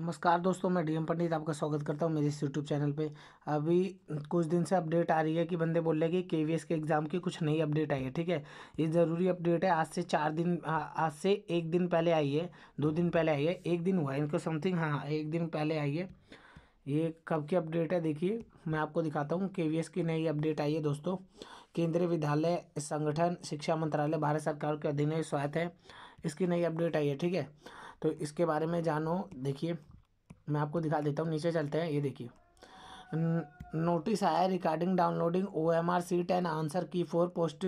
नमस्कार दोस्तों मैं डीएम पंडित आपका स्वागत करता हूँ मेरे इस यूट्यूब चैनल पे अभी कुछ दिन से अपडेट आ रही है कि बंदे बोल रहे हैं कि केवीएस के एग्ज़ाम की कुछ नई अपडेट आई है ठीक है ये ज़रूरी अपडेट है आज से चार दिन आज से एक दिन पहले आई है दो दिन पहले आई है एक दिन हुआ है इनको समथिंग हाँ, हाँ एक दिन पहले आई है ये कब की अपडेट है देखिए मैं आपको दिखाता हूँ के की नई अपडेट आई है दोस्तों केंद्रीय विद्यालय संगठन शिक्षा मंत्रालय भारत सरकार के अधीन स्वायत्त है इसकी नई अपडेट आई है ठीक है तो इसके बारे में जानो देखिए मैं आपको दिखा देता हूँ नीचे चलते हैं ये देखिए नोटिस आया regarding downloading O M R sheet and answer key for post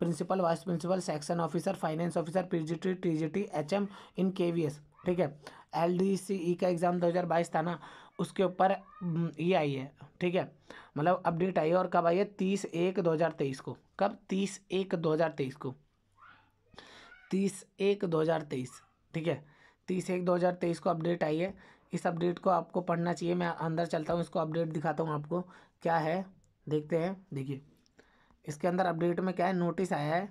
principal vice principal section officer finance officer P G T T G T H M in K V S ठीक है L D C ई का exam 2022 था ना उसके ऊपर ये आई है ठीक है मतलब अपडेट आई है और कब आई है तीस एक दो हज़ार तेईस को कब तीस एक दो हज़ार तेईस को तीस एक दो हज़ार तेईस ठीक है तीस एक दो हज़ार तेईस को अपडेट आई है इस अपडेट को आपको पढ़ना चाहिए मैं अंदर चलता हूँ इसको अपडेट दिखाता हूँ आपको क्या है देखते हैं देखिए इसके अंदर अपडेट में क्या है नोटिस आया है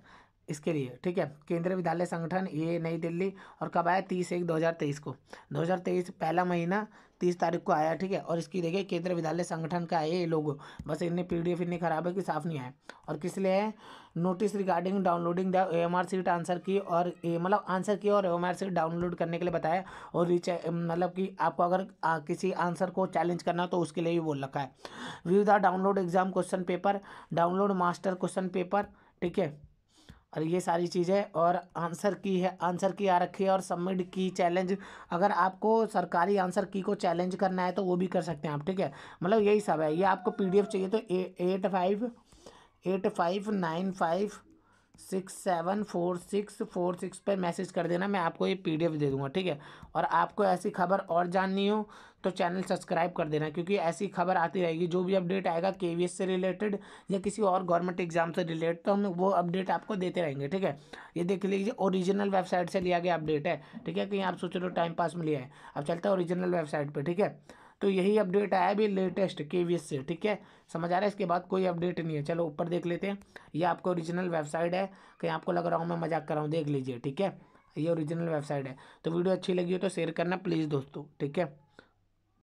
इसके लिए ठीक है केंद्रीय विद्यालय संगठन ये नई दिल्ली और कब आया तीस एक दो हज़ार तेईस को दो हज़ार तेईस पहला महीना तीस तारीख को आया ठीक है और इसकी देखिए केंद्रीय विद्यालय संगठन का है ये लोगो बस इतने पी डी एफ इतनी खराब है कि साफ नहीं आए और किस लिए है notice regarding downloading the M R sheet answer key और मतलब आंसर की और एम आर सीट डाउनलोड करने के लिए बताया और मतलब कि आपको अगर आ, किसी आंसर को चैलेंज करना हो तो उसके लिए भी बोल रखा है view the download exam question paper download master question paper ठीक है और ये सारी चीज़ें और आंसर की है आंसर की आ रखी है और सबमिट की चैलेंज अगर आपको सरकारी आंसर की को चैलेंज करना है तो वो भी कर सकते हैं आप ठीक है मतलब यही सब है ये आपको पीडीएफ चाहिए तो a eight five eight five nine five six seven four six four six पर मैसेज कर देना मैं आपको ये पीडीएफ दे दूंगा ठीक है और आपको ऐसी खबर और जाननी हो तो चैनल सब्सक्राइब कर देना क्योंकि ऐसी खबर आती रहेगी जो भी अपडेट आएगा के से रिलेटेड या किसी और गवर्नमेंट एग्जाम से रिलेटेड तो हम वो अपडेट आपको देते रहेंगे ठीक है ये देख लीजिए ओरिजिनल वेबसाइट से लिया गया अपडेट है ठीक है कहीं आप सोच रहे हो टाइम पास में लिया है अब चलते हैं ओरिजिनल वेबसाइट पर ठीक है तो यही अपडेट आया अभी लेटेस्ट के से ठीक है समझ आ रहा है इसके बाद कोई अपडेट नहीं है चलो ऊपर देख लेते हैं ये आपका ओरिजिनल वेबसाइट है कहीं आपको लग रहा हूँ मैं मजाक कर रहा हूँ देख लीजिए ठीक है ये ओरिजिनल वेबसाइट है तो वीडियो अच्छी लगी हो तो शेयर करना प्लीज़ दोस्तों ठीक है